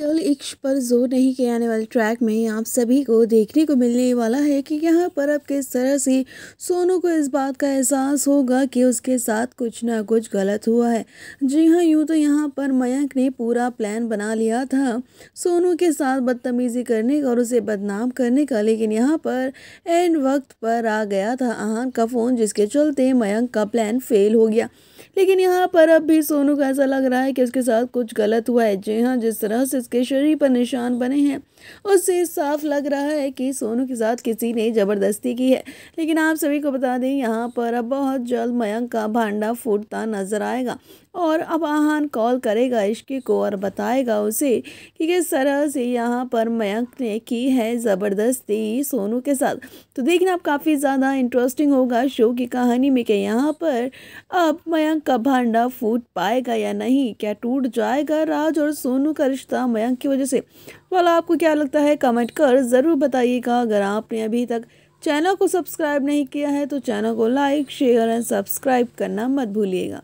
केवल इश्क पर जोर नहीं के जाने वाले ट्रैक में आप सभी को देखने को मिलने वाला है कि यहाँ पर अब किस तरह से सोनू को इस बात का एहसास होगा कि उसके साथ कुछ ना कुछ गलत हुआ है जी हाँ यूँ तो यहाँ पर मयंक ने पूरा प्लान बना लिया था सोनू के साथ बदतमीज़ी करने का और उसे बदनाम करने का लेकिन यहाँ पर एंड वक्त पर आ गया था आहान का फ़ोन जिसके चलते मयंक का प्लान फेल हो गया लेकिन यहाँ पर अब भी सोनू को ऐसा लग रहा है कि उसके साथ कुछ गलत हुआ है जी हाँ जिस तरह से उसके शरीर पर निशान बने हैं उससे साफ लग रहा है कि सोनू के साथ किसी ने ज़बरदस्ती की है लेकिन आप सभी को बता दें यहाँ पर अब बहुत जल्द मयंक का भांडा फूटता नजर आएगा और अब आहान कॉल करेगा इश्की को और बताएगा उसे कि किस तरह से यहाँ पर मयंक ने की है ज़बरदस्ती सोनू के साथ तो देखना अब काफ़ी ज़्यादा इंटरेस्टिंग होगा शो की कहानी में कि यहाँ पर अब मयंक का भांडा फूट पाएगा या नहीं क्या टूट जाएगा राज और सोनू का रिश्ता मयंक की वजह से वाला आपको क्या लगता है कमेंट कर ज़रूर बताइएगा अगर आपने अभी तक चैनल को सब्सक्राइब नहीं किया है तो चैनल को लाइक शेयर एंड सब्सक्राइब करना मत भूलिएगा